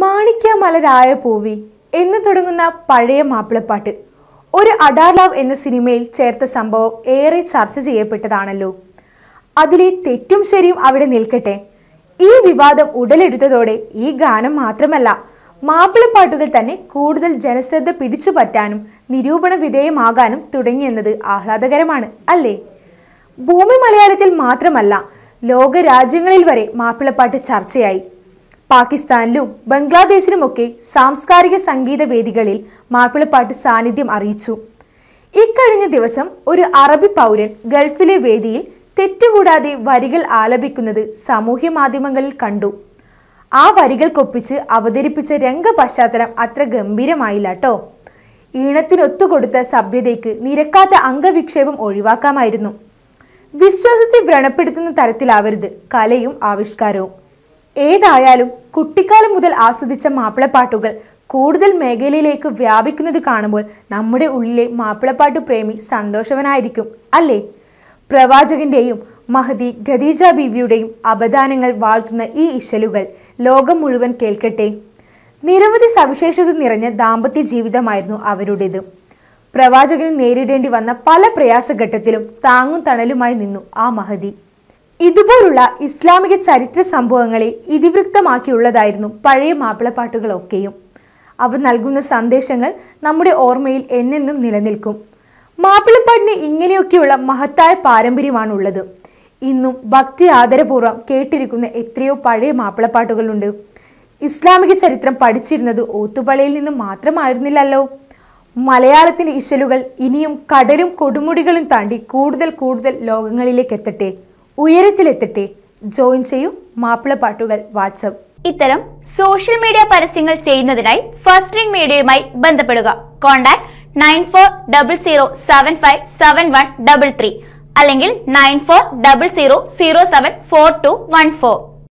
മാണിക്യമലരായ പൂവി എന്ന് തുടങ്ങുന്ന പഴയ മാപ്പിളപ്പാട്ട് ഒരു അഡാർ ലവ് എന്ന സിനിമയിൽ ചേർത്ത സംഭവം ഏറെ ചർച്ച ചെയ്യപ്പെട്ടതാണല്ലോ അതിലെ തെറ്റും ശരിയും അവിടെ നിൽക്കട്ടെ ഈ വിവാദം ഉടലെടുത്തതോടെ ഈ ഗാനം മാത്രമല്ല മാപ്പിളപ്പാട്ടുകൾ തന്നെ കൂടുതൽ ജനശ്രദ്ധ പിടിച്ചു പറ്റാനും നിരൂപണ വിധേയമാകാനും തുടങ്ങിയെന്നത് ആഹ്ലാദകരമാണ് അല്ലേ ഭൂമി മലയാളത്തിൽ മാത്രമല്ല ലോക രാജ്യങ്ങളിൽ വരെ മാപ്പിളപ്പാട്ട് ചർച്ചയായി പാകിസ്ഥാനിലും ബംഗ്ലാദേശിലുമൊക്കെ സാംസ്കാരിക സംഗീത വേദികളിൽ മാപ്പിളപ്പാട്ട് സാന്നിധ്യം അറിയിച്ചു ഇക്കഴിഞ്ഞ ദിവസം ഒരു അറബി പൗരൻ ഗൾഫിലെ വേദിയിൽ തെറ്റുകൂടാതെ വരികൾ ആലപിക്കുന്നത് സാമൂഹ്യ മാധ്യമങ്ങളിൽ കണ്ടു ആ വരികൾക്കൊപ്പിച്ച് അവതരിപ്പിച്ച രംഗപശ്ചാത്തലം അത്ര ഗംഭീരമായില്ല കേട്ടോ ഈണത്തിനൊത്തുകൊടുത്ത സഭ്യതയ്ക്ക് നിരക്കാത്ത അംഗവിക്ഷേപം ഒഴിവാക്കാമായിരുന്നു വിശ്വാസത്തെ വ്രണപ്പെടുത്തുന്ന തരത്തിലാവരുത് കലയും ആവിഷ്കാരവും ഏതായാലും കുട്ടിക്കാലം മുതൽ ആസ്വദിച്ച മാപ്പിളപ്പാട്ടുകൾ കൂടുതൽ മേഖലയിലേക്ക് വ്യാപിക്കുന്നത് കാണുമ്പോൾ നമ്മുടെ ഉള്ളിലെ മാപ്പിളപ്പാട്ട് പ്രേമി സന്തോഷവനായിരിക്കും അല്ലേ പ്രവാചകന്റെയും മഹദി ഖദീജ ബീവിയുടെയും അപദാനങ്ങൾ വാഴ്ത്തുന്ന ഈ ഇശലുകൾ ലോകം മുഴുവൻ കേൾക്കട്ടെ നിരവധി സവിശേഷത നിറഞ്ഞ ദാമ്പത്യ ജീവിതമായിരുന്നു അവരുടേത് പ്രവാചകന് നേരിടേണ്ടി വന്ന പല പ്രയാസഘട്ടത്തിലും താങ്ങും തണലുമായി നിന്നു ആ മഹദി ഇതുപോലുള്ള ഇസ്ലാമിക ചരിത്ര സംഭവങ്ങളെ ഇതിവൃത്തമാക്കിയുള്ളതായിരുന്നു പഴയ മാപ്പിളപ്പാട്ടുകളൊക്കെയും അവ നൽകുന്ന സന്ദേശങ്ങൾ നമ്മുടെ ഓർമ്മയിൽ എന്നെന്നും നിലനിൽക്കും മാപ്പിളപ്പാട്ടിന് ഇങ്ങനെയൊക്കെയുള്ള മഹത്തായ പാരമ്പര്യമാണുള്ളത് ഇന്നും ഭക്തി ആദരപൂർവ്വം കേട്ടിരിക്കുന്ന എത്രയോ പഴയ മാപ്പിളപ്പാട്ടുകളുണ്ട് ഇസ്ലാമിക ചരിത്രം പഠിച്ചിരുന്നത് ഓത്തുപളയിൽ നിന്ന് മാത്രമായിരുന്നില്ലല്ലോ മലയാളത്തിൻ്റെ ഇശലുകൾ ഇനിയും കടലും കൊടുമുടികളും താണ്ടി കൂടുതൽ കൂടുതൽ ലോകങ്ങളിലേക്ക് എത്തട്ടെ ഉയരത്തിലെത്തട്ടെ ജോയിൻ ചെയ്യൂ മാപ്പിള പാട്ടുകൾ വാട്സപ്പ് ഇത്തരം സോഷ്യൽ മീഡിയ പരസ്യങ്ങൾ ചെയ്യുന്നതിനായി ഫസ്റ്റ് റിംഗ് മീഡിയയുമായി ബന്ധപ്പെടുക contact nine four double zero seven five seven one double three അല്ലെങ്കിൽ nine four double zero zero seven four two one four